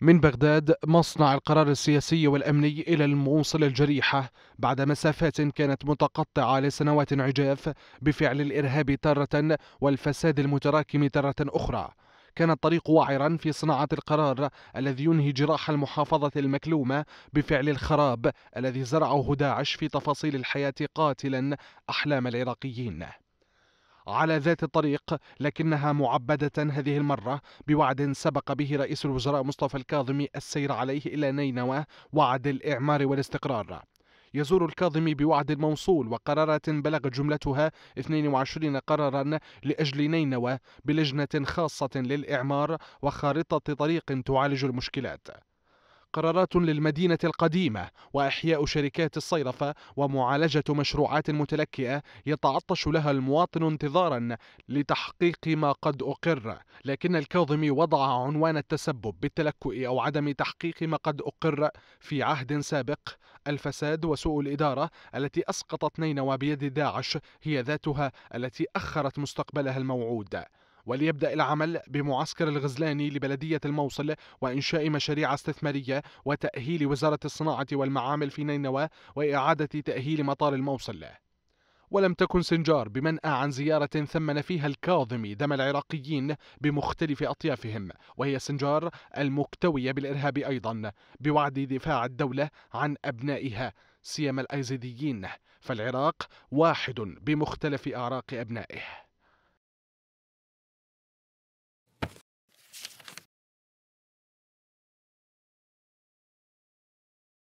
من بغداد مصنع القرار السياسي والأمني إلى الموصل الجريحة بعد مسافات كانت متقطعة لسنوات عجاف بفعل الإرهاب تارة والفساد المتراكم تارة أخرى كان الطريق وعرا في صناعة القرار الذي ينهي جراح المحافظة المكلومة بفعل الخراب الذي زرعه داعش في تفاصيل الحياة قاتلا أحلام العراقيين على ذات الطريق لكنها معبدة هذه المرة بوعد سبق به رئيس الوزراء مصطفى الكاظمي السير عليه إلى نينوى وعد الإعمار والاستقرار يزور الكاظمي بوعد موصول وقرارات بلغت جملتها 22 قرارا لأجل نينوى بلجنة خاصة للإعمار وخارطة طريق تعالج المشكلات مقررات للمدينة القديمة وإحياء شركات الصيرفة ومعالجة مشروعات متلكئة يتعطش لها المواطن انتظارا لتحقيق ما قد أقر لكن الكاظمي وضع عنوان التسبب بالتلكؤ أو عدم تحقيق ما قد أقر في عهد سابق الفساد وسوء الإدارة التي أسقطت نينوى بيد داعش هي ذاتها التي أخرت مستقبلها الموعود وليبدأ العمل بمعسكر الغزلاني لبلدية الموصل وإنشاء مشاريع استثمارية وتأهيل وزارة الصناعة والمعامل في نينوى وإعادة تأهيل مطار الموصل ولم تكن سنجار بمنأى عن زيارة ثمن فيها الكاظمي دم العراقيين بمختلف أطيافهم وهي سنجار المكتوية بالإرهاب أيضا بوعد دفاع الدولة عن أبنائها سيما الأيزيديين فالعراق واحد بمختلف أعراق أبنائه